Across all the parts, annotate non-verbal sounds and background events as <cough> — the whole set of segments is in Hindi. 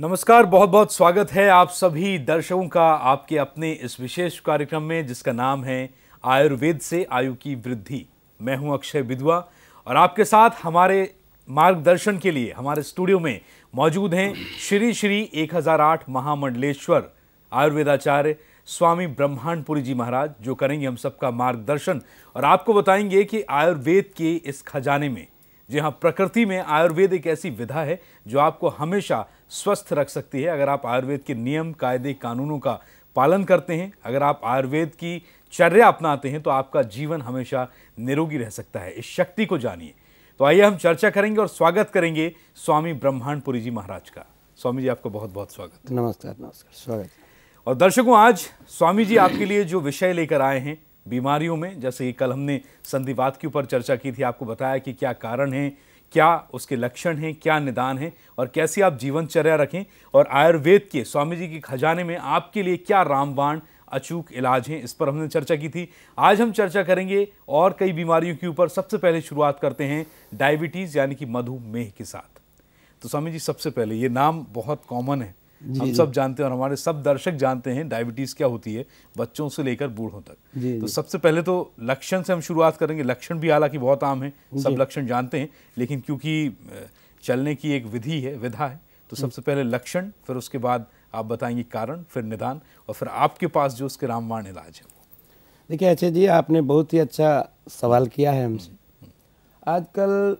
नमस्कार बहुत बहुत स्वागत है आप सभी दर्शकों का आपके अपने इस विशेष कार्यक्रम में जिसका नाम है आयुर्वेद से आयु की वृद्धि मैं हूं अक्षय विधवा और आपके साथ हमारे मार्गदर्शन के लिए हमारे स्टूडियो में मौजूद हैं श्री श्री 1008 महामंडलेश्वर आयुर्वेदाचार्य स्वामी ब्रह्मांडपुरी जी महाराज जो करेंगे हम सबका मार्गदर्शन और आपको बताएंगे कि आयुर्वेद के इस खजाने में जी हाँ प्रकृति में आयुर्वेद एक ऐसी विधा है जो आपको हमेशा स्वस्थ रख सकती है अगर आप आयुर्वेद के नियम कायदे कानूनों का पालन करते हैं अगर आप आयुर्वेद की चर्या अपनाते हैं तो आपका जीवन हमेशा निरोगी रह सकता है इस शक्ति को जानिए तो आइए हम चर्चा करेंगे और स्वागत करेंगे स्वामी ब्रह्मांडपुरी जी महाराज का स्वामी जी आपका बहुत बहुत स्वागत नमस्कार नमस्कार स्वागत और दर्शकों आज स्वामी जी आपके लिए जो विषय लेकर आए हैं बीमारियों में जैसे कल हमने संधिवाद के ऊपर चर्चा की थी आपको बताया कि क्या कारण है क्या उसके लक्षण हैं क्या निदान है और कैसे आप जीवनचर्या रखें और आयुर्वेद के स्वामी जी के खजाने में आपके लिए क्या रामबाण अचूक इलाज हैं इस पर हमने चर्चा की थी आज हम चर्चा करेंगे और कई बीमारियों के ऊपर सबसे पहले शुरुआत करते हैं डायबिटीज़ यानी कि मधुमेह के साथ तो स्वामी जी सबसे पहले ये नाम बहुत कॉमन है हम सब जानते हैं और हमारे सब दर्शक जानते हैं डायबिटीज़ क्या होती है बच्चों से लेकर बूढ़ों तक तो सबसे पहले तो लक्षण से हम शुरुआत करेंगे लक्षण भी हालांकि बहुत आम है सब लक्षण जानते हैं लेकिन क्योंकि चलने की एक विधि है विधा है तो सबसे पहले लक्षण फिर उसके बाद आप बताएंगे कारण फिर निदान और फिर आपके पास जो उसके रामवाण इलाज है देखिए अच्छा जी आपने बहुत ही अच्छा सवाल किया है हमसे हम्म। आजकल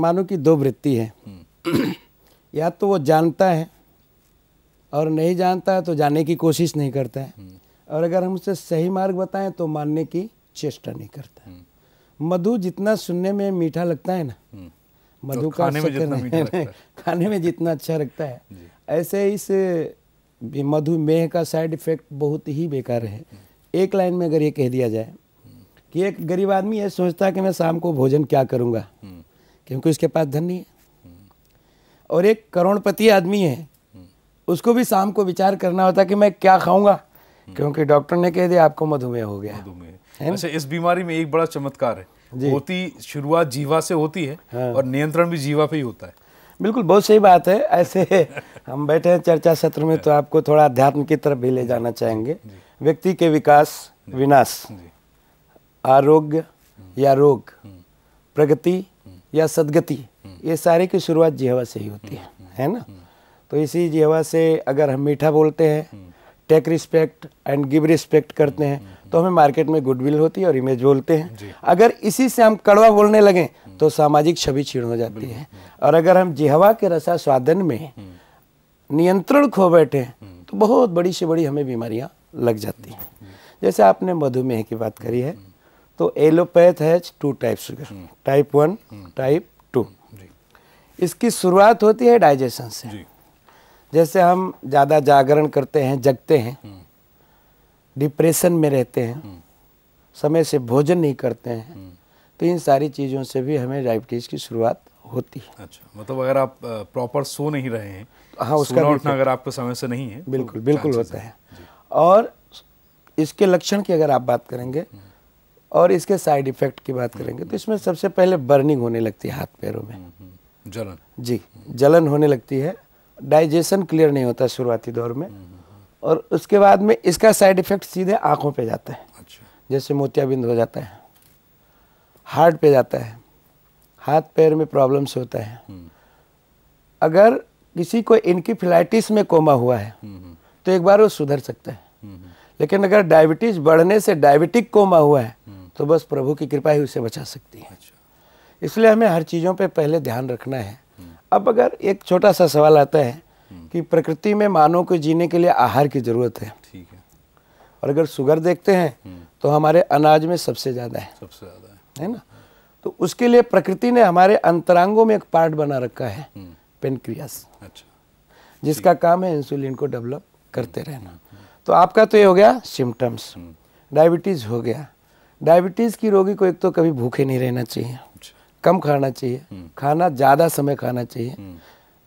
मानो की दो वृत्ति है हम्म। या तो वो जानता है और नहीं जानता है तो जाने की कोशिश नहीं करता है हम्म। और अगर हम उसे सही मार्ग बताएं तो मानने की चेष्टा नहीं करता है मधु जितना सुनने में मीठा लगता है ना हम्म। मधु तो का <laughs> खाने में जितना अच्छा लगता है ऐसे इस मधुमेह का साइड इफेक्ट बहुत ही बेकार है हम्म। एक लाइन में अगर ये कह दिया जाए कि एक गरीब आदमी ये सोचता है कि मैं शाम को भोजन क्या करूँगा क्योंकि उसके पास धन नहीं है और एक करोड़पति आदमी है उसको भी शाम को विचार करना होता कि मैं क्या खाऊंगा हम्म। क्योंकि डॉक्टर ने कह दिया आपको मधुमेह हो गया मधुमेह अच्छा, इस बीमारी में एक बड़ा चमत्कार है होती शुरुआत जीवा से होती है हाँ। और नियंत्रण भी जीवा पे ही होता है बिल्कुल बहुत सही बात है ऐसे <laughs> हम बैठे हैं चर्चा सत्र में तो हाँ। आपको थोड़ा अध्यात्म की तरफ भी ले जाना चाहेंगे व्यक्ति के विकास विनाश आरोग्य हम्म। या रोग हम्म। प्रगति या सदगति ये सारे की शुरुआत जीवा से ही होती है है ना तो इसी जीवा से अगर हम मीठा बोलते हैं take respect and give respect करते हैं तो हमें मार्केट में गुडविल होती है और इमेज बोलते हैं अगर इसी से हम कड़वा बोलने लगें तो सामाजिक छवि छीण हो जाती है और अगर हम जिहवा के रसा स्वादन में नियंत्रण खो बैठे तो बहुत बड़ी से बड़ी हमें बीमारियाँ लग जाती हैं जैसे आपने मधुमेह की बात करी है तो allopath has two type sugar hmm. Type one hmm. Type two इसकी शुरुआत होती है डाइजेशन से जैसे हम ज़्यादा जागरण करते हैं जगते हैं डिप्रेशन में रहते हैं समय से भोजन नहीं करते हैं तो इन सारी चीज़ों से भी हमें डायबिटीज़ की शुरुआत होती है अच्छा मतलब अगर आप प्रॉपर सो नहीं रहे हैं तो हाँ उसका उठना अगर आपको समय से नहीं है बिल्कुल तो बिल्कुल होता है और इसके लक्षण की अगर आप बात करेंगे और इसके साइड इफेक्ट की बात करेंगे तो इसमें सबसे पहले बर्निंग होने लगती है हाथ पैरों में हम्म, हम्म, जलन जी जलन होने लगती है डाइजेशन क्लियर नहीं होता शुरुआती दौर में और उसके बाद में इसका साइड इफेक्ट सीधे आँखों पे जाता है अच्छा। जैसे मोतियाबिंद हो जाता है हार्ट पे जाता है हाथ पैर में प्रॉब्लम्स होता है हम्म। अगर किसी को इनकी में कोमा हुआ है हम्म, हम्म। तो एक बार वो सुधर सकता है लेकिन अगर डायबिटीज़ बढ़ने से डायबिटिक कोमा हुआ है तो बस प्रभु की कृपा ही उसे बचा सकती है अच्छा। इसलिए हमें हर चीज़ों पे पहले ध्यान रखना है अब अगर एक छोटा सा सवाल आता है हम्म। कि प्रकृति में मानव को जीने के लिए आहार की ज़रूरत है ठीक है और अगर शुगर देखते हैं हम्म। तो हमारे अनाज में सबसे ज़्यादा है सबसे ज़्यादा है है ना तो उसके लिए प्रकृति ने हमारे अंतरांगों में एक पार्ट बना रखा है हम्म। पेनक्रियास अच्छा जिसका काम है इंसुलिन को डेवलप करते रहना तो आपका तो ये हो गया सिम्टम्स डायबिटीज़ हो गया डायबिटीज़ की रोगी को एक तो कभी भूखे नहीं रहना चाहिए कम खाना चाहिए हम्म। खाना ज़्यादा समय खाना चाहिए हम्म।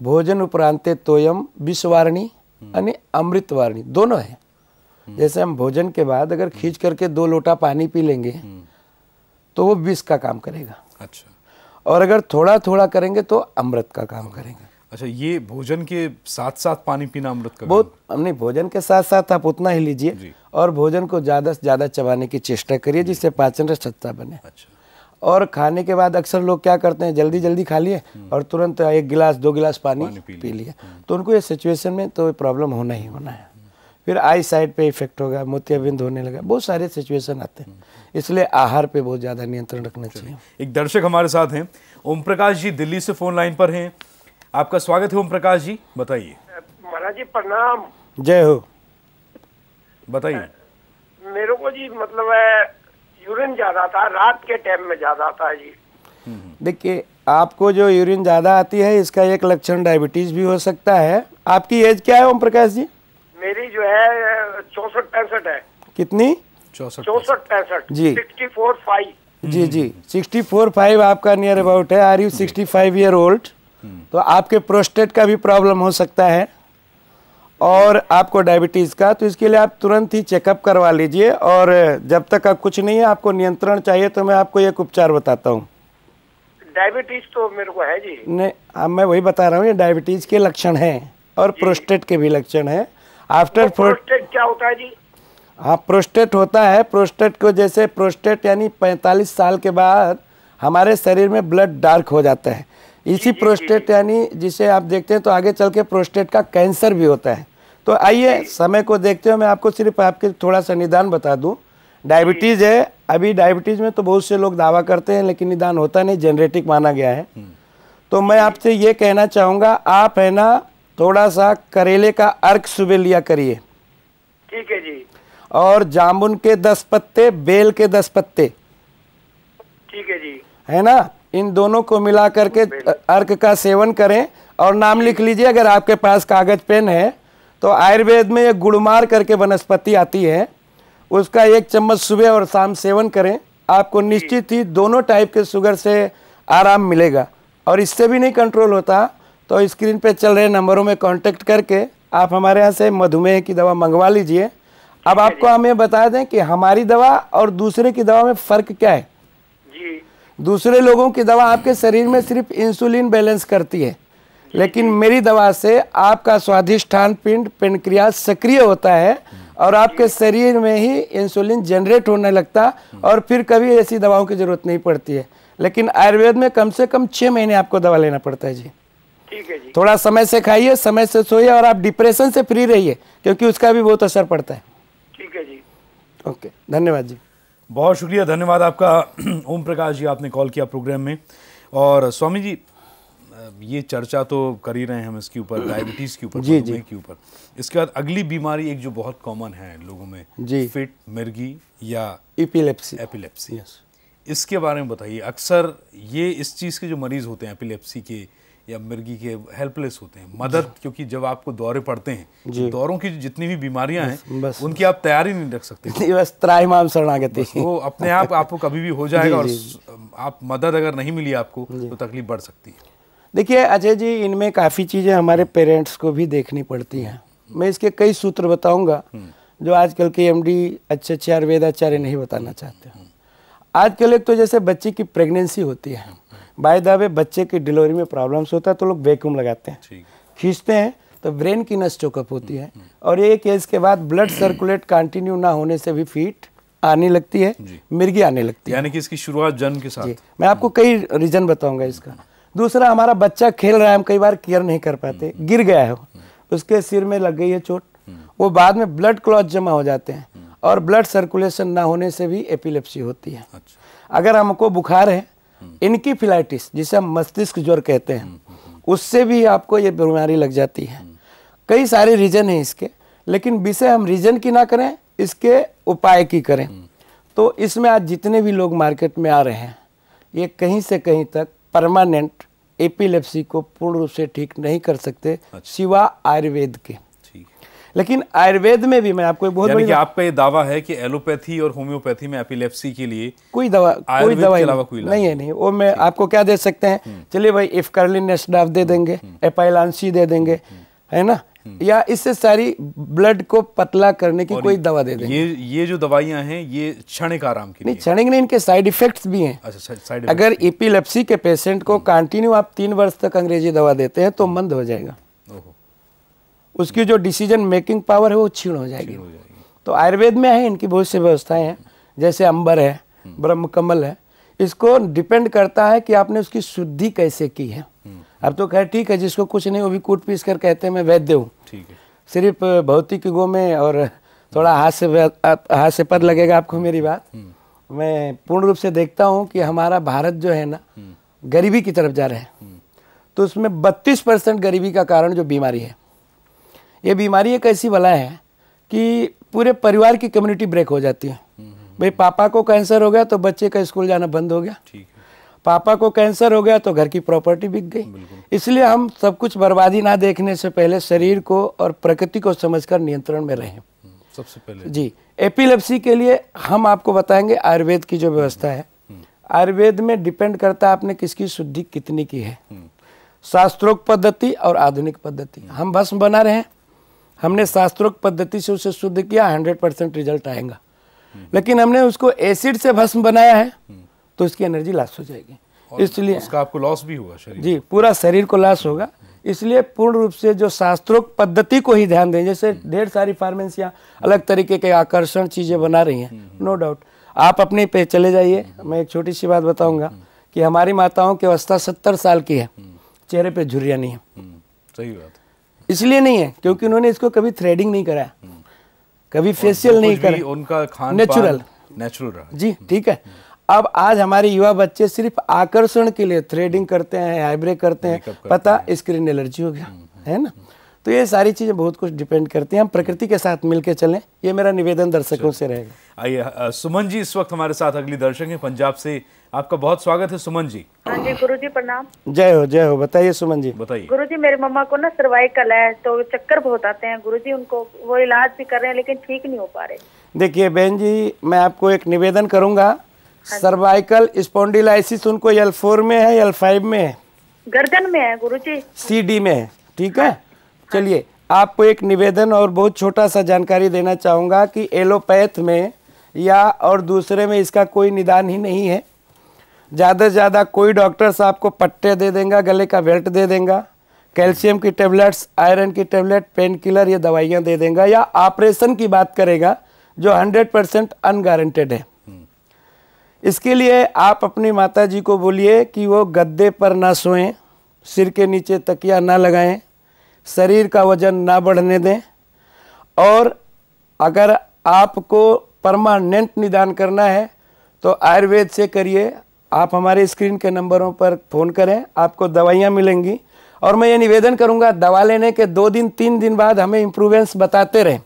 भोजन उपरांते तोयम विषवारणी यानी हम्म। वारणी दोनों है जैसे हम भोजन के बाद अगर खींच करके दो लोटा पानी पी लेंगे तो वो विष का काम करेगा अच्छा और अगर थोड़ा थोड़ा करेंगे तो अमृत का काम करेंगे अच्छा ये भोजन के साथ साथ पानी पीना अमृत का बहुत नहीं भोजन के साथ साथ आप उतना ही लीजिए और भोजन को ज़्यादा से ज़्यादा चबाने की चेष्टा करिए जिससे पाचन रस अच्छा बने अच्छा और खाने के बाद अक्सर लोग क्या करते हैं जल्दी जल्दी खा लिए हम्म। और तुरंत एक गिलास दो गिलास पानी, पानी पी लिए हम्म। तो उनको ये सिचुएशन में तो प्रॉब्लम होना ही होना है हम्म। फिर आई साइड पे इफेक्ट होगा मोतियाबिंद होने लगा बहुत सारे सिचुएशन आते हैं इसलिए आहार पे बहुत ज़्यादा नियंत्रण रखना चाहिए एक दर्शक हमारे साथ हैं ओम प्रकाश जी दिल्ली से फ़ोन लाइन पर हैं आपका स्वागत है ओम प्रकाश जी बताइए महाराज जी प्रणाम जय हो बताइए मेरे को जी मतलब है यूरिन ज़्यादा था रात के टाइम में ज़्यादा था जी देखिए आपको जो यूरिन ज़्यादा आती है इसका एक लक्षण डायबिटीज़ भी हो सकता है आपकी एज क्या है ओम प्रकाश जी मेरी जो है चौसठ पैंसठ है कितनी चौसठ पैंसठ जी सिक्सटी फोर फाइव जी जी सिक्सटी फोर फाइव आपका नियर अबाउट है are you sixty five year old तो आपके प्रोस्टेट का भी प्रॉब्लम हो सकता है और आपको डायबिटीज़ का तो इसके लिए आप तुरंत ही चेकअप करवा लीजिए और जब तक आप कुछ नहीं है आपको नियंत्रण चाहिए तो मैं आपको एक उपचार बताता हूँ डायबिटीज तो मेरे को है जी नहीं अब हाँ, मैं वही बता रहा हूँ ये डायबिटीज के लक्षण हैं और प्रोस्टेट के भी लक्षण हैं आफ्टर तो प्रोस्टेट क्या होता है जी हाँ प्रोस्टेट होता है प्रोस्टेट को जैसे प्रोस्टेट यानी 45 साल के बाद हमारे शरीर में ब्लड डार्क हो जाता है इसी प्रोस्टेट यानी जिसे आप देखते हैं तो आगे चल के प्रोस्टेट का कैंसर भी होता है तो आइए समय को देखते हुए मैं आपको सिर्फ आपके थोड़ा सा निदान बता दूं डायबिटीज़ है अभी डायबिटीज़ में तो बहुत से लोग दावा करते हैं लेकिन निदान होता नहीं जेनरेटिक माना गया है हम्म। तो मैं आपसे ये कहना चाहूँगा आप है ना थोड़ा सा करेले का अर्क सुबह लिया करिए ठीक है जी और जामुन के दस पत्ते बेल के दस पत्ते ठीक है जी है ना इन दोनों को मिला करके अर्क का सेवन करें और नाम लिख लीजिए अगर आपके पास कागज पेन है तो आयुर्वेद में ये गुड़मार करके वनस्पति आती है उसका एक चम्मच सुबह और शाम सेवन करें आपको निश्चित ही दोनों टाइप के शुगर से आराम मिलेगा और इससे भी नहीं कंट्रोल होता तो स्क्रीन पे चल रहे नंबरों में कांटेक्ट करके आप हमारे यहाँ से मधुमेह की दवा मंगवा लीजिए अब आपको हमें बता दें कि हमारी दवा और दूसरे की दवा में फ़र्क क्या है जी दूसरे लोगों की दवा आपके शरीर में सिर्फ इंसुलिन बैलेंस करती है लेकिन मेरी दवा से आपका स्वादिष्ठान पिंड पेनक्रिया सक्रिय होता है और आपके शरीर में ही इंसुलिन जनरेट होने लगता और फिर कभी ऐसी दवाओं की ज़रूरत नहीं पड़ती है लेकिन आयुर्वेद में कम से कम छः महीने आपको दवा लेना पड़ता है जी ठीक है जी थोड़ा समय से खाइए समय से सोइए और आप डिप्रेशन से फ्री रहिए क्योंकि उसका भी बहुत असर पड़ता है ठीक है जी ओके धन्यवाद जी बहुत शुक्रिया धन्यवाद आपका <clears throat> ओम प्रकाश जी आपने कॉल किया प्रोग्राम में और स्वामी जी ये चर्चा तो कर ही रहे हैं हम इसके ऊपर डायबिटीज़ <clears throat> के ऊपर के ऊपर इसके बाद अगली बीमारी एक जो बहुत कॉमन है लोगों में जी फिट मिर्गी या एपिलेप्सी एपिलेप्सी इसके बारे में बताइए अक्सर ये इस चीज़ के जो मरीज़ होते हैं एपिलेप्सी के या मिर्गी के हेल्पलेस होते हैं मदद क्योंकि जब आपको दौरे पड़ते हैं तो दौरों की जितनी भी बीमारियां हैं बस उनकी आप तैयारी नहीं रख सकते बस त्राईमाम शरणागति वो अपने आप आपको कभी भी हो जाएगा <laughs> और आप मदद अगर नहीं मिली आपको तो तकलीफ बढ़ सकती है देखिए अजय जी इनमें काफ़ी चीज़ें हमारे पेरेंट्स को भी देखनी पड़ती हैं मैं इसके कई सूत्र बताऊंगा जो आजकल के एमडी अच्छे अच्छे आयुर्वेदाचार्य नहीं बताना चाहते आजकल एक तो जैसे बच्चे की प्रेगनेंसी होती है बाय दावे बच्चे की डिलीवरी में प्रॉब्लम्स होता है तो लोग वैक्यूम लगाते हैं खींचते हैं तो ब्रेन की नस चौकअप होती है और ये केस के बाद ब्लड सर्कुलेट कंटिन्यू ना होने से भी फीट आने लगती है मिर्गी आने लगती है यानी कि इसकी शुरुआत जन्म के साथ मैं आपको कई रीजन बताऊंगा इसका दूसरा हमारा बच्चा खेल रहा है हम कई बार केयर नहीं कर पाते हम्म। गिर गया है उसके सिर में लग गई है चोट हम्म। वो बाद में ब्लड क्लॉथ जमा हो जाते हैं हम्म। और ब्लड सर्कुलेशन ना होने से भी एपिलेप्सी होती है अच्छा। अगर हमको बुखार है इनकी फिलाइटिस जिसे हम मस्तिष्क ज्वर कहते हैं उससे भी आपको ये बीमारी लग जाती है कई सारे रीजन हैं इसके लेकिन विषय हम रीजन की ना करें इसके उपाय की करें तो इसमें आज जितने भी लोग मार्केट में आ रहे हैं ये कहीं से कहीं तक परमानेंट एपिलेप्सी को पूर्ण रूप से ठीक नहीं कर सकते अच्छा। सिवा आयुर्वेद के लेकिन आयुर्वेद में भी मैं आपको एक बहुत बड़ी आपका ये दावा है कि एलोपैथी और होम्योपैथी में एपिलेप्सी के लिए कोई दवा कोई दवा के अलावा कोई नहीं है नहीं वो मैं आपको क्या दे सकते हैं हम्म। चलिए भाई इफकर्लिन हम्म, हम्म। दे देंगे एपाइलानसी दे देंगे है ना हम्म। या इससे सारी ब्लड को पतला करने की कोई दवा दे दें ये ये जो दवाइयां हैं ये क्षणिक आराम की नहीं क्षणिक नहीं इनके साइड इफेक्ट्स भी हैं अच्छा अगर एपिलेप्सी के पेशेंट को कंटिन्यू हम्म। आप तीन वर्ष तक अंग्रेजी दवा देते हैं तो मंद हो जाएगा उसकी जो डिसीजन मेकिंग पावर है वो क्षीण हो जाएगी तो आयुर्वेद में है इनकी बहुत सी व्यवस्थाएं हैं जैसे अंबर है हम्म। ब्रह्मकमल है इसको डिपेंड करता है कि आपने उसकी शुद्धि कैसे की है अब तो कह ठीक है जिसको कुछ नहीं वो भी कूट पीस कर कहते हैं मैं वैद्य हूँ ठीक है सिर्फ भौतिक युगों में और थोड़ा हाथ से हाथ से पर लगेगा आपको मेरी बात हम्म। मैं पूर्ण रूप से देखता हूँ कि हमारा भारत जो है ना हम्म। गरीबी की तरफ जा रहे हैं हम्म। तो उसमें बत्तीस परसेंट गरीबी का कारण जो बीमारी है ये बीमारी एक ऐसी वाला है कि पूरे परिवार की कम्युनिटी ब्रेक हो जाती है भाई पापा को कैंसर हो गया तो बच्चे का स्कूल जाना बंद हो गया ठीक पापा को कैंसर हो गया तो घर की प्रॉपर्टी बिक गई इसलिए हम सब कुछ बर्बादी ना देखने से पहले शरीर को और प्रकृति को समझकर नियंत्रण में रहें हम्म, सबसे पहले जी एपिलेप्सी के लिए हम आपको बताएंगे आयुर्वेद की जो व्यवस्था है हम्म। आयुर्वेद में डिपेंड करता है आपने किसकी शुद्धि कितनी की है हम्म। शास्त्रोक्त पद्धति और आधुनिक पद्धति हम भस्म बना रहे हैं हमने शास्त्रोक्त पद्धति से उसे शुद्ध किया हंड्रेड परसेंट रिजल्ट आएगा लेकिन हमने उसको एसिड से भस्म बनाया है तो इसकी एनर्जी लॉस हो जाएगी इसलिए उसका आपको लॉस भी होगा शरीर जी पूरा शरीर को लॉस होगा इसलिए पूर्ण रूप से जो शास्त्रोक्त पद्धति को ही ध्यान दें जैसे हम्म। ढेर सारी फार्मेंसियाँ अलग तरीके के आकर्षण चीज़ें बना रही हैं नो हम्म, डाउट हम्म। आप अपने पे चले जाइए मैं एक छोटी सी बात बताऊंगा कि हमारी माताओं की अवस्था सत्तर साल की है चेहरे पे झुरिया नहीं है सही बात इसलिए नहीं है क्योंकि उन्होंने इसको कभी थ्रेडिंग नहीं कराया कभी फेशियल नहीं कराया उनका नेचुरल नेचुरल रहा जी ठीक है अब आज हमारे युवा बच्चे सिर्फ आकर्षण के लिए थ्रेडिंग करते हैं हाईब्रे करते हैं पता स्क्रीन एलर्जी हो गया हम्म, हम्म। है ना तो ये सारी चीज़ें बहुत कुछ डिपेंड करती हैं हम प्रकृति के साथ मिलकर चलें ये मेरा निवेदन दर्शकों से रहेगा आइए सुमन जी इस वक्त हमारे साथ अगली दर्शक हैं पंजाब से आपका बहुत स्वागत है सुमन जी हाँ जी गुरु जी प्रणाम जय हो जय हो बताइए सुमन जी बताइए गुरु जी मेरे मम्मा को ना सर्वाइकल है तो चक्कर बहुत आते हैं गुरु जी उनको वो इलाज भी कर रहे हैं लेकिन ठीक नहीं हो पा रहे देखिए बहन जी मैं आपको एक निवेदन करूंगा हाँ सर्वाइकल स्पॉन्डिलाइसिस उनको एल फोर में है एल फाइव में है गर्दन में है गुरु जी सी डी में है ठीक है हाँ। चलिए आपको एक निवेदन और बहुत छोटा सा जानकारी देना चाहूँगा कि एलोपैथ में या और दूसरे में इसका कोई निदान ही नहीं है ज़्यादा से ज़्यादा कोई डॉक्टर्स आपको पट्टे दे देंगे गले का बेल्ट दे देंगे कैल्शियम की टेबलेट्स आयरन की टेबलेट पेन किलर ये दवाइयाँ दे देंगे या ऑपरेशन की बात करेगा जो 100 परसेंट अनगारंटेड है इसके लिए आप अपनी माता जी को बोलिए कि वो गद्दे पर ना सोएं सिर के नीचे तकिया ना लगाएं शरीर का वजन ना बढ़ने दें और अगर आपको परमानेंट निदान करना है तो आयुर्वेद से करिए आप हमारे स्क्रीन के नंबरों पर फ़ोन करें आपको दवाइयाँ मिलेंगी और मैं ये निवेदन करूँगा दवा लेने के दो दिन तीन दिन बाद हमें इम्प्रूवेंस बताते रहें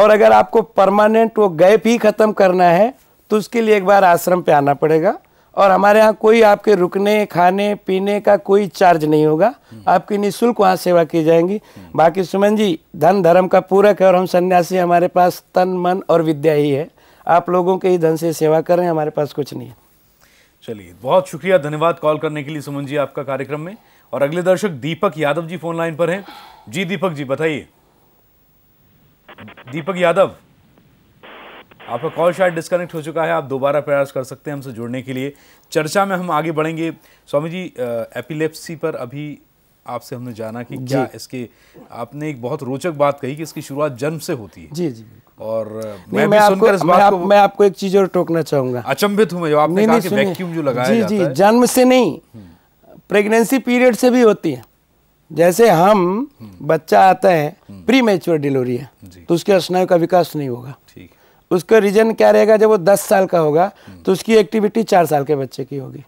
और अगर आपको परमानेंट वो गैप ही ख़त्म करना है तो उसके लिए एक बार आश्रम पे आना पड़ेगा और हमारे यहाँ कोई आपके रुकने खाने पीने का कोई चार्ज नहीं होगा आपकी निःशुल्क वहाँ सेवा की जाएंगी बाकी सुमन जी धन धर्म का पूरक है और हम सन्यासी हमारे पास तन मन और विद्या ही है आप लोगों के ही धन से सेवा कर रहे हैं हमारे पास कुछ नहीं है चलिए बहुत शुक्रिया धन्यवाद कॉल करने के लिए सुमन जी आपका कार्यक्रम में और अगले दर्शक दीपक यादव जी फोन लाइन पर हैं जी दीपक जी बताइए दीपक यादव आपका कॉल शायद डिस्कनेक्ट हो चुका है आप दोबारा प्रयास कर सकते हैं हमसे जुड़ने के लिए चर्चा में हम आगे बढ़ेंगे स्वामी जी एपिलेप्सी पर अभी आपसे हमने जाना कि क्या इसके आपने एक बहुत रोचक बात कही कि इसकी शुरुआत जन्म से होती है जी जी और मैं, मैं आपको इस बात मैं, आप, को मैं आपको एक चीज और टोकना चाहूंगा अचंभित हूं मैं जो आपने कहा कि वैक्यूम जो लगाया जी, जाता जी, है जन्म से नहीं प्रेगनेंसी हम्म। पीरियड से भी होती है जैसे हम हम्म। बच्चा आता है प्री मेच्योर डिलोरी है तो उसके स्नायु का विकास नहीं होगा ठीक उसका रीजन क्या रहेगा जब वो दस साल का होगा तो उसकी एक्टिविटी चार साल के बच्चे की होगी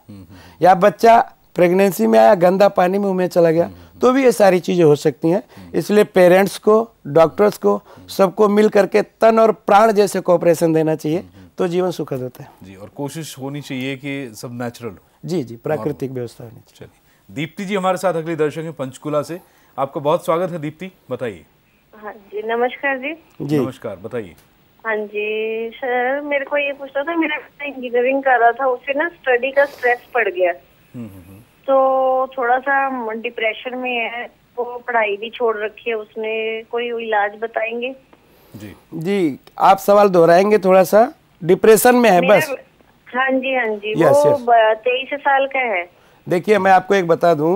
या बच्चा प्रेगनेंसी में आया गंदा पानी में उम्र चला गया तो भी ये सारी चीज़ें हो सकती हैं इसलिए पेरेंट्स को डॉक्टर्स को सबको मिल करके तन और प्राण जैसे कोऑपरेशन देना चाहिए तो जीवन सुखद होता है जी और कोशिश होनी चाहिए कि सब नेचुरल हो जी जी प्राकृतिक व्यवस्था होनी चाहिए दीप्ति जी हमारे साथ अगले दर्शक है पंचकुला से आपका बहुत स्वागत है दीप्ति बताइए हाँ जी नमस्कार जी जी नमस्कार बताइए हाँ जी सर मेरे को ये पूछना था मेरा इंजीनियरिंग कर रहा था उसे ना स्टडी का स्ट्रेस पड़ गया हम्म, हम्म, हम्म। तो थोड़ा सा डिप्रेशन में है वो पढ़ाई भी छोड़ रखी है उसने कोई इलाज बताएंगे जी जी आप सवाल दोहराएंगे थोड़ा सा डिप्रेशन में है बस हाँ जी हाँ जी वो तेईस साल का है देखिए मैं आपको एक बता दूं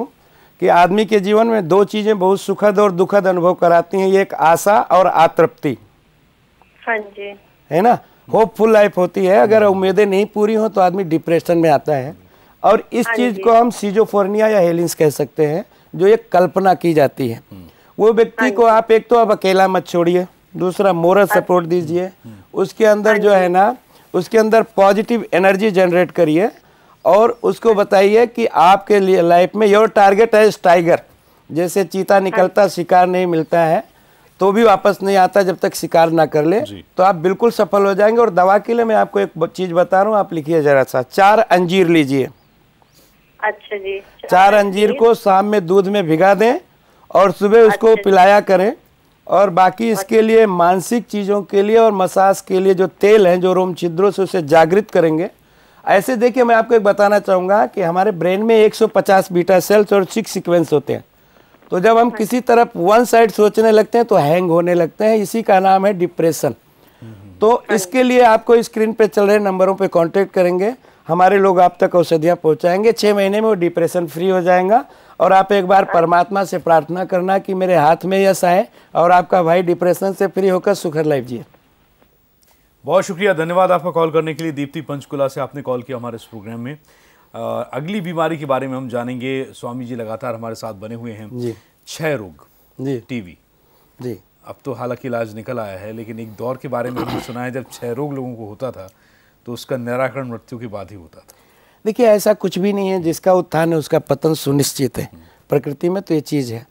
कि आदमी के जीवन में दो चीज़ें बहुत सुखद और दुखद अनुभव कराती हैं एक आशा और आतृप्ति हाँ है ना होपफुल लाइफ होती है अगर उम्मीदें नहीं पूरी हों तो आदमी डिप्रेशन में आता है और इस हाँ चीज़ को हम सीजोफोर्निया या हेलिंग्स कह सकते हैं जो एक कल्पना की जाती है हम्म। वो व्यक्ति हाँ को आप एक तो आप अकेला मत छोड़िए दूसरा मोरल सपोर्ट दीजिए हम्म। उसके अंदर जो है ना उसके अंदर पॉजिटिव एनर्जी जनरेट करिए और उसको बताइए कि आपके लिए लाइफ में योर टारगेट है टाइगर जैसे चीता निकलता शिकार नहीं मिलता है तो भी वापस नहीं आता जब तक शिकार ना कर ले तो आप बिल्कुल सफल हो जाएंगे और दवा के लिए मैं आपको एक चीज बता रहा हूँ आप लिखिए जरा सा चार अंजीर लीजिए अच्छा जी चार, चार अंजीर, अंजीर को शाम में दूध में भिगा दें और सुबह उसको अच्छा पिलाया करें और बाकी इसके लिए मानसिक चीज़ों के लिए और मसाज के लिए जो तेल है जो रोम छिद्रों से उसे जागृत करेंगे ऐसे देखिए मैं आपको एक बताना चाहूंगा कि हमारे ब्रेन में 150 बीटा सेल्स और सिक्स सीक्वेंस होते हैं तो जब हम हाँ किसी तरफ वन साइड सोचने लगते हैं तो हैंग होने लगते हैं इसी का नाम है डिप्रेशन हम्म। तो हाँ इसके लिए आपको स्क्रीन पे चल रहे नंबरों पे कांटेक्ट करेंगे हमारे लोग आप तक औषधियाँ पहुँचाएंगे छः महीने में वो डिप्रेशन फ्री हो जाएगा और आप एक बार हाँ। परमात्मा से प्रार्थना करना कि मेरे हाथ में यश आए और आपका भाई डिप्रेशन से फ्री होकर सुखर लाइफ जिए बहुत शुक्रिया धन्यवाद आपका कॉल करने के लिए दीप्ति पंचकुला से आपने कॉल किया हमारे इस प्रोग्राम में अगली बीमारी के बारे में हम जानेंगे स्वामी जी लगातार हमारे साथ बने हुए हैं छह रोग जी टीवी जी अब तो हालांकि इलाज निकल आया है लेकिन एक दौर के बारे में हमने सुना है जब छह रोग लोगों को होता था तो उसका निराकरण मृत्यु के बाद ही होता था देखिए ऐसा कुछ भी नहीं है जिसका उत्थान है उसका पतन सुनिश्चित है प्रकृति में तो ये चीज़ है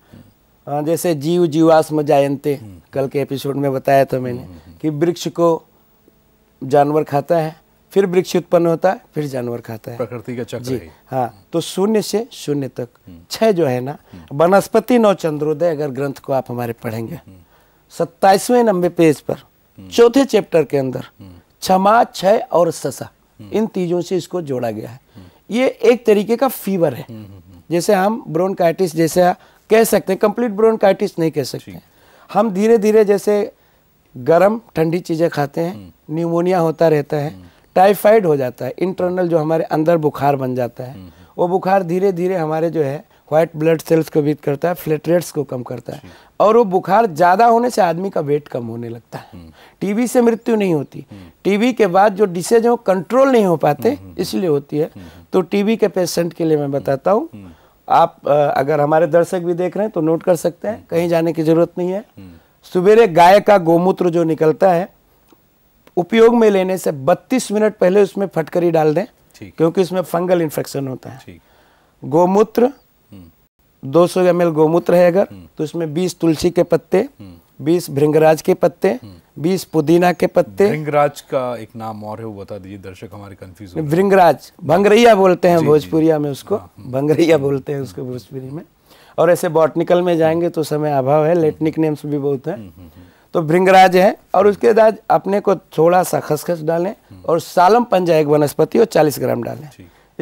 जैसे जीव जीवाश्म जायंते हम्म। कल के एपिसोड में बताया था मैंने कि वृक्ष को जानवर खाता है फिर वृक्ष उत्पन्न होता है फिर जानवर खाता है प्रकृति का चक्र जी हाँ तो शून्य से शून्य तक हम्म। छह जो है ना हम्म। वनस्पति नौ चंद्रोदय अगर ग्रंथ को आप हमारे पढ़ेंगे हम्म। सत्ताईसवें नंबर पेज पर चौथे चैप्टर के अंदर क्षमा क्षय और ससा इन तीजों से इसको जोड़ा गया है ये एक तरीके का फीवर है जैसे हम ब्रोनकाइटिस जैसे कह सकते हैं कंप्लीट ब्रोनकाइटिस नहीं कह सकते हम धीरे धीरे जैसे गर्म ठंडी चीज़ें खाते हैं न्यूमोनिया होता रहता है टाइफाइड हो जाता है इंटरनल जो हमारे अंदर बुखार बन जाता है हम्म, हम्म। वो बुखार धीरे धीरे हमारे जो है व्हाइट ब्लड सेल्स को भी करता है फ्लेटरेट्स को कम करता है और वो बुखार ज़्यादा होने से आदमी का वेट कम होने लगता है टीबी हम्म। से मृत्यु नहीं होती टीबी के बाद जो डिसेज है वो कंट्रोल नहीं हो पाते इसलिए होती है तो टीबी के पेशेंट के लिए मैं बताता हूँ आप अगर हमारे दर्शक भी देख रहे हैं तो नोट कर सकते हैं कहीं जाने की ज़रूरत नहीं है सवेरे गाय का गोमूत्र जो निकलता है उपयोग में लेने से 32 मिनट पहले उसमें फटकरी डाल दें क्योंकि इसमें फंगल इन्फेक्शन होता है गोमूत्र 200 हम्म। सौ एम गोमूत्र है अगर हम्म। तो इसमें 20 तुलसी के पत्ते 20 हम्म। भृंगराज के पत्ते 20 पुदीना के पत्ते भृंगराज का एक नाम और है वो बता दीजिए दर्शक हमारे कंफ्यूज भृंगराज भंगरैया बोलते हैं भोजपुरिया में उसको हाँ, हाँ। भंगरैया बोलते हैं उसको भोजपुरी में और ऐसे बॉटनिकल में जाएंगे तो समय अभाव है लेटनिक नेम्स भी बहुत है तो भृंगराज है और उसके बाद अपने को थोड़ा सा खसखस डालें हम्म। और सालम पंजा एक वनस्पति और चालीस ग्राम डालें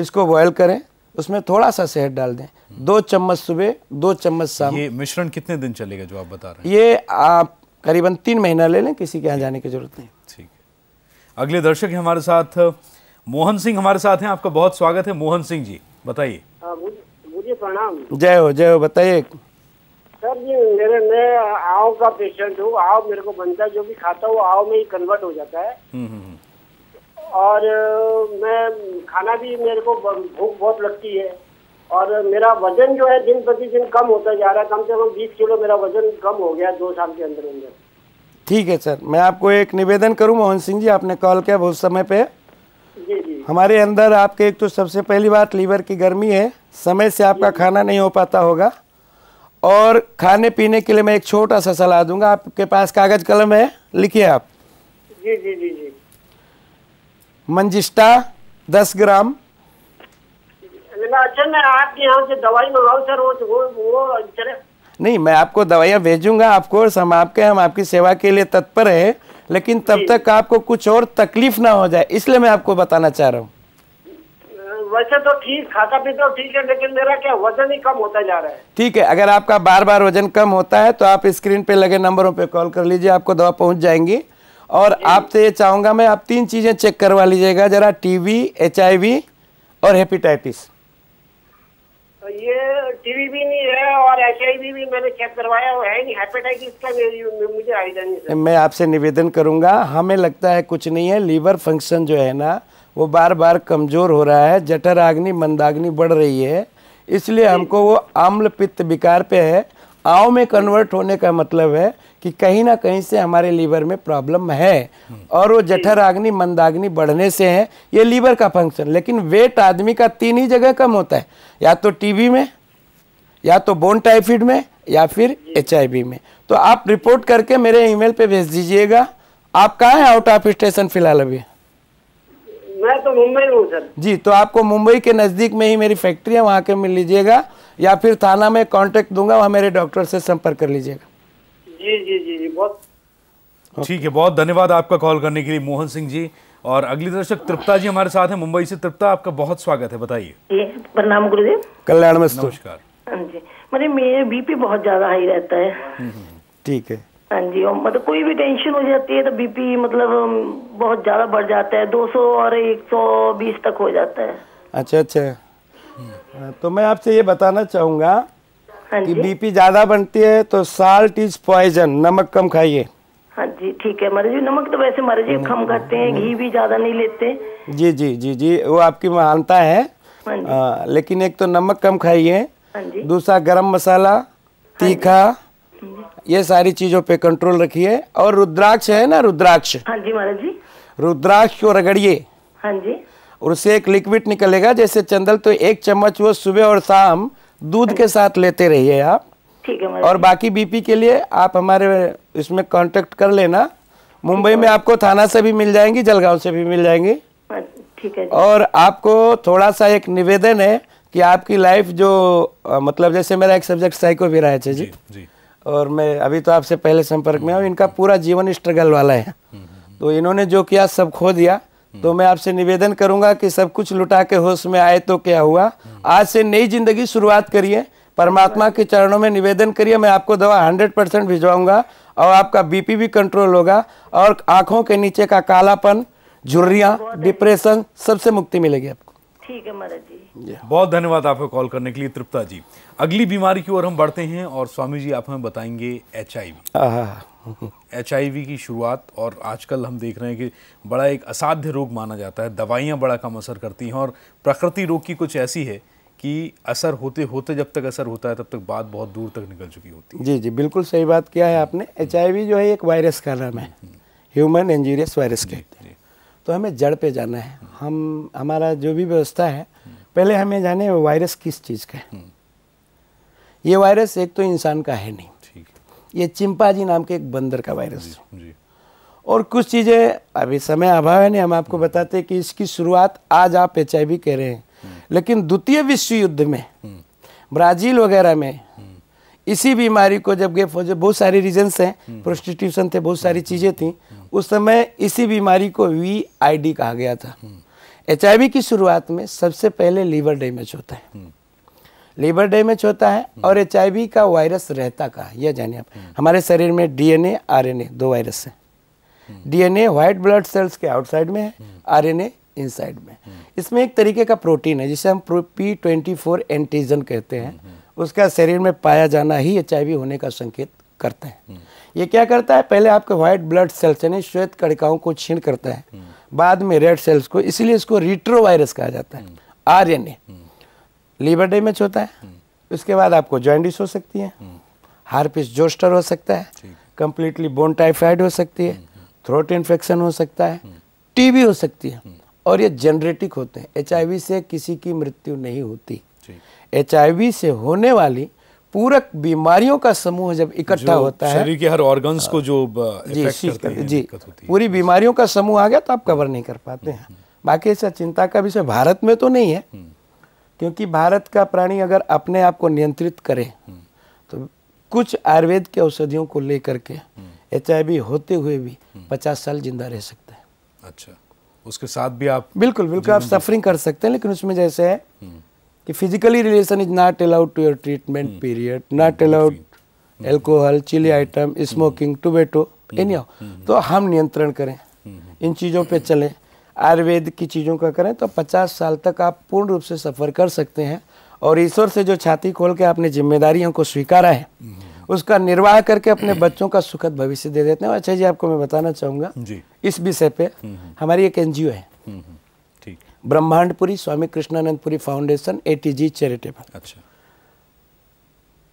इसको बॉयल करें उसमें थोड़ा सा शहद डाल दें हम्म। दो चम्मच सुबह दो चम्मच शाम ये मिश्रण कितने दिन चलेगा जो आप बता रहे हैं ये आप करीबन तीन महीना ले लें किसी के यहाँ जाने की जरूरत नहीं ठीक है अगले दर्शक हमारे साथ मोहन सिंह हमारे साथ हैं आपका बहुत स्वागत है मोहन सिंह जी बताइए हाँ, मुझे प्रणाम जय हो जय हो बताइए सर जी मेरे मैं आओ का पेशेंट हूँ आओ मेरे को बनता है जो भी खाता हूँ आओ में ही कन्वर्ट हो जाता है हम्म, हम्म, हम्म। और मैं खाना भी मेरे को भूख बहुत लगती है और मेरा वजन जो है दिन प्रतिदिन कम होता जा रहा है कम से कम बीस किलो मेरा वजन कम हो गया दो साल के अंदर अंदर ठीक है सर मैं आपको एक निवेदन करूं मोहन सिंह जी आपने कॉल किया बहुत समय पे जी जी हमारे अंदर आपके एक तो सबसे पहली बात लीवर की गर्मी है समय से आपका खाना नहीं हो पाता होगा और खाने पीने के लिए मैं एक छोटा सा सलाह दूंगा आपके पास कागज कलम है लिखिए आप जी जी जी जी मंजिस्टा दस ग्राम अच्छा मैं आपके यहाँ से दवाई सर वो तो वो, नहीं मैं आपको दवाइयाँ भेजूंगा आपको हम आपके हम आपकी सेवा के लिए तत्पर है लेकिन तब तक आपको कुछ और तकलीफ ना हो जाए इसलिए मैं आपको बताना चाह रहा हूँ वैसे तो ठीक खाता पीता तो ठीक है लेकिन मेरा क्या वजन ही कम होता जा रहा है ठीक है अगर आपका बार बार वजन कम होता है तो आप स्क्रीन पे लगे नंबरों पे कॉल कर लीजिए आपको दवा पहुंच जाएंगी और आपसे ये चाहूंगा मैं आप तीन चीज़ें चेक करवा लीजिएगा जरा टीवी एच और हेपेटाइटिस तो ये टीवी भी नहीं है और एच भी मैंने चेक करवाया मैं आपसे निवेदन करूंगा हमें लगता है कुछ नहीं है लीवर फंक्शन जो है ना वो बार बार कमज़ोर हो रहा है आग्नि मंदाग्नि बढ़ रही है इसलिए हमको वो आम्ल पित्त विकार पे है आव में कन्वर्ट होने का मतलब है कि कहीं ना कहीं से हमारे लीवर में प्रॉब्लम है और वो जठर आग्नि मंदाग्नि बढ़ने से है ये लीवर का फंक्शन लेकिन वेट आदमी का तीन ही जगह कम होता है या तो टीबी में या तो बोन टाइफिड में या फिर एच में तो आप रिपोर्ट करके मेरे ईमेल पे भेज दीजिएगा आप कहाँ हैं आउट ऑफ स्टेशन फिलहाल अभी मैं तो मुंबई में हूँ सर जी तो आपको मुंबई के नज़दीक में ही मेरी फैक्ट्री है वहाँ के मिल लीजिएगा या फिर थाना में कांटेक्ट दूंगा वहाँ मेरे डॉक्टर से संपर्क कर लीजिएगा जी जी जी जी बहुत ठीक है बहुत धन्यवाद आपका कॉल करने के लिए मोहन सिंह जी और अगली दर्शक तृप्ता जी हमारे साथ है मुंबई से तृप्ता आपका बहुत स्वागत है बताइए प्रणाम गुरुदेव कल्याण में नमस्कार हाँ मतलब मेरे बीपी बहुत ज्यादा हाई रहता है ठीक है हाँ जी मतलब कोई भी टेंशन हो जाती है तो बीपी मतलब बहुत ज़्यादा बढ़ जाता है 200 और 120 तक हो जाता है अच्छा अच्छा तो मैं आपसे ये बताना चाहूंगा हाँ कि बीपी ज़्यादा बनती है तो साल्ट इज पॉइजन नमक कम खाइए हाँ जी ठीक है महाराज जी नमक तो वैसे महाराज जी कम खाते हैं घी भी ज़्यादा नहीं लेते जी जी जी जी वो आपकी महानता है हाँ आ, लेकिन एक तो नमक कम खाइए हाँ दूसरा गरम मसाला हाँ तीखा ये सारी चीजों पे कंट्रोल रखिए और रुद्राक्ष है ना रुद्राक्ष हाँ जी महाराज जी रुद्राक्ष को रगड़िए हाँ जी और उससे एक लिक्विड निकलेगा जैसे चंदल तो एक चम्मच वो सुबह और शाम दूध के साथ लेते रहिए आप ठीक है और बाकी बीपी के लिए आप हमारे इसमें कांटेक्ट कर लेना मुंबई में आपको थाना से भी मिल जाएंगी जलगांव से भी मिल जाएंगी हाँ, ठीक है और आपको थोड़ा सा एक निवेदन है कि आपकी लाइफ जो मतलब जैसे मेरा एक सब्जेक्ट साइको रहा है जी, जी। और मैं अभी तो आपसे पहले संपर्क में हूँ इनका पूरा जीवन स्ट्रगल वाला है तो इन्होंने जो किया सब खो दिया तो मैं आपसे निवेदन करूंगा कि सब कुछ लुटा के होश में आए तो क्या हुआ आज से नई जिंदगी शुरुआत करिए परमात्मा के चरणों में निवेदन करिए मैं आपको दवा हंड्रेड परसेंट भिजवाऊंगा और आपका बीपी भी कंट्रोल होगा और आंखों के नीचे का कालापन झुर्रिया डिप्रेशन सबसे मुक्ति मिलेगी आपको ठीक है महाराज जी बहुत धन्यवाद आपको कॉल करने के लिए तृप्ता जी अगली बीमारी की ओर हम बढ़ते हैं और स्वामी जी आप हमें बताएंगे एच आई एच की शुरुआत और आजकल हम देख रहे हैं कि बड़ा एक असाध्य रोग माना जाता है दवाइयाँ बड़ा कम असर करती हैं और प्रकृति रोग की कुछ ऐसी है कि असर होते होते जब तक असर होता है तब तक बात बहुत दूर तक निकल चुकी होती है जी जी बिल्कुल सही बात किया है आपने एच हम्म। जो है एक वायरस का नाम है ह्यूमन इंजीरियस वायरस कहते हैं तो हमें जड़ पे जाना है हम हमारा जो भी व्यवस्था है हम्म। पहले हमें जाने वायरस किस चीज़ का है हम्म। ये वायरस एक तो इंसान का है नहीं ठीक ये चिंपाजी नाम के एक बंदर का वायरस जी, जी। और कुछ चीज़ें अभी समय अभाव है नहीं हम आपको हम्म। बताते कि इसकी शुरुआत आज आप एच आई कह रहे हैं हम्म। लेकिन द्वितीय विश्व युद्ध में ब्राज़ील वगैरह में इसी बीमारी को जब गए फौजे बहुत सारे रीजन्स हैं प्रोस्टिट्यूशन थे बहुत सारी चीज़ें थी उस समय इसी बीमारी को वी आई डी कहा गया था एच की शुरुआत में सबसे पहले लीवर डैमेज होता है हम्म। लीवर डैमेज होता है हम्म। और एच का वायरस रहता का यह जाने आप हम्म। हमारे शरीर में डीएनए आरएनए दो वायरस हैं डीएनए व्हाइट ब्लड सेल्स के आउटसाइड में है आरएनए इनसाइड में इसमें एक तरीके का प्रोटीन है जिसे हम पी ट्वेंटी फोर एंटीजन कहते हैं उसका शरीर में पाया जाना ही एच होने का संकेत करते हैं ये क्या करता है पहले आपके व्हाइट ब्लड सेल्स यानी श्वेत कड़िकाओं को छीण करता है बाद में रेड सेल्स को इसीलिए इसको रिट्रोवायरस कहा जाता है R N A liver damage होता है उसके बाद आपको जॉइंडिस हो सकती है हार्पिस जोस्टर हो सकता है कंप्लीटली बोन टाइफाइड हो सकती है थ्रोट इन्फेक्शन हो सकता है टीबी हो सकती है और ये जेनरेटिक होते हैं एच से किसी की मृत्यु नहीं होती एच से होने वाली पूरक बीमारियों का समूह जब इकट्ठा होता है शरीर के हर ऑर्गन्स को जो uh, जी करते हैं, जी होती है। पूरी बीमारियों का समूह आ गया तो आप कवर नहीं कर पाते हैं हम्म। बाकी ऐसा चिंता का विषय भारत में तो नहीं है हम्म। क्योंकि भारत का प्राणी अगर अपने आप को नियंत्रित करे हम्म। तो कुछ आयुर्वेद के औषधियों को लेकर के एच होते हुए भी पचास साल जिंदा रह सकते हैं अच्छा उसके साथ भी आप बिल्कुल बिल्कुल आप सफरिंग कर सकते हैं लेकिन उसमें जैसे है कि physically relation is not allowed to your treatment period not allowed alcohol chilli item smoking tobacco any तो हम नियंत्रण करें hmm. Hmm. इन चीज़ों पे चलें आयुर्वेद की चीज़ों का करें तो 50 साल तक आप पूर्ण रूप से सफ़र कर सकते हैं और ईश्वर से जो छाती खोल के आपने जिम्मेदारियों को स्वीकारा है hmm. उसका निर्वाह करके अपने बच्चों का सुखद भविष्य दे देते हैं अच्छा जी आपको मैं बताना चाहूँगा इस विषय पे हमारी एक एनजीओ है Brahmandpuri Swami Krishnanandpuri foundation A T G charitable अच्छा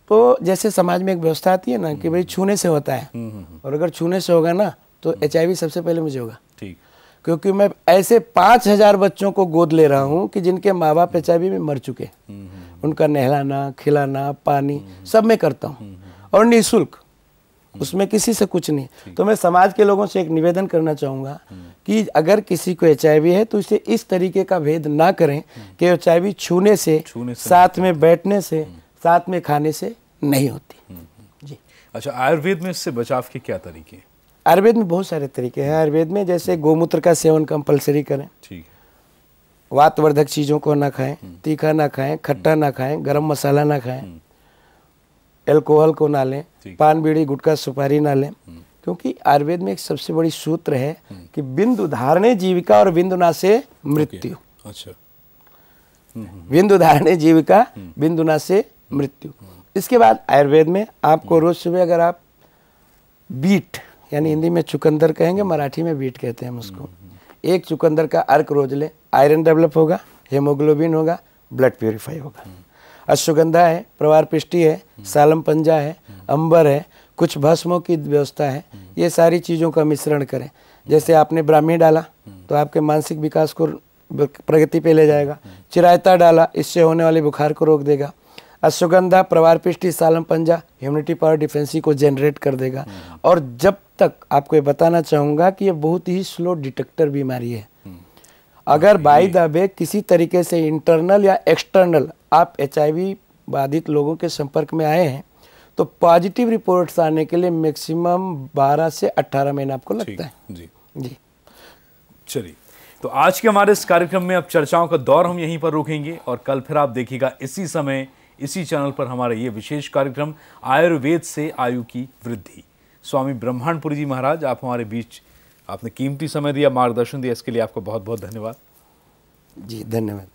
तो जैसे समाज में एक व्यवस्था आती है ना कि भाई छूने से होता है हम्म, हम्म, हम्म। और अगर छूने से होगा ना तो एच सबसे पहले मुझे होगा ठीक क्योंकि मैं ऐसे पांच हजार बच्चों को गोद ले रहा हूँ कि जिनके माँ बाप एच में मर चुके उनका नहलाना खिलाना पानी सब मैं करता हूँ और निःशुल्क उसमें किसी से कुछ नहीं तो मैं समाज के लोगों से एक निवेदन करना चाहूँगा कि अगर किसी को एच है तो इसे इस तरीके का भेद ना करें कि एच छूने से साथ में बैठने से हम्म। साथ में खाने से नहीं होती हम्म, हम्म। जी अच्छा आयुर्वेद में इससे बचाव के क्या तरीके आयुर्वेद में बहुत सारे तरीके हैं आयुर्वेद में जैसे गोमूत्र का सेवन कंपलसरी करें ठीक वातवर्धक चीज़ों को ना खाएं तीखा ना खाएं खट्टा ना खाएं गरम मसाला ना खाएं एल्कोहल को ना लें पान बीड़ी गुटखा सुपारी ना लें हम्म। क्योंकि आयुर्वेद में एक सबसे बड़ी सूत्र है हम्म। कि बिंदु धारणे जीविका और बिंदु ना से मृत्यु अच्छा हम्म, बिंदु धारणे जीविका बिंदु ना से मृत्यु इसके बाद आयुर्वेद में आपको रोज सुबह अगर आप बीट यानी हिंदी में चुकंदर कहेंगे मराठी में बीट कहते हैं हम उसको एक चुकंदर का अर्क रोज ले आयरन डेवलप होगा हेमोग्लोबिन होगा ब्लड प्योरीफाई होगा अश्वगंधा है प्रवार पिष्टि है सालम पंजा है अंबर है कुछ भस्मों की व्यवस्था है ये सारी चीज़ों का मिश्रण करें जैसे आपने ब्राह्मी डाला तो आपके मानसिक विकास को प्रगति पे ले जाएगा चिरायता डाला इससे होने वाले बुखार को रोक देगा अश्वगंधा प्रवार पिष्टि सालम पंजा ह्यूमिनिटी पावर डिफेंसी को जनरेट कर देगा और जब तक आपको ये बताना चाहूँगा कि ये बहुत ही स्लो डिटेक्टर बीमारी है हम्म। अगर बाई हाँ, दबे किसी तरीके से इंटरनल या एक्सटर्नल आप एच बाधित लोगों के संपर्क में आए हैं तो पॉजिटिव रिपोर्ट्स आने के लिए मैक्सिमम 12 से 18 महीना आपको लगता है जी जी चलिए तो आज के हमारे इस कार्यक्रम में अब चर्चाओं का दौर हम यहीं पर रोकेंगे और कल फिर आप देखिएगा इसी समय इसी चैनल पर हमारा ये विशेष कार्यक्रम आयुर्वेद से आयु की वृद्धि स्वामी ब्रह्मांडपुरी जी महाराज आप हमारे बीच आपने कीमती समय दिया मार्गदर्शन दिया इसके लिए आपको बहुत बहुत धन्यवाद जी धन्यवाद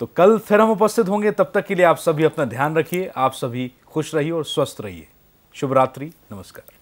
तो कल फिर हम उपस्थित होंगे तब तक के लिए आप सभी अपना ध्यान रखिए आप सभी खुश रहिए और स्वस्थ रहिए शुभ रात्रि नमस्कार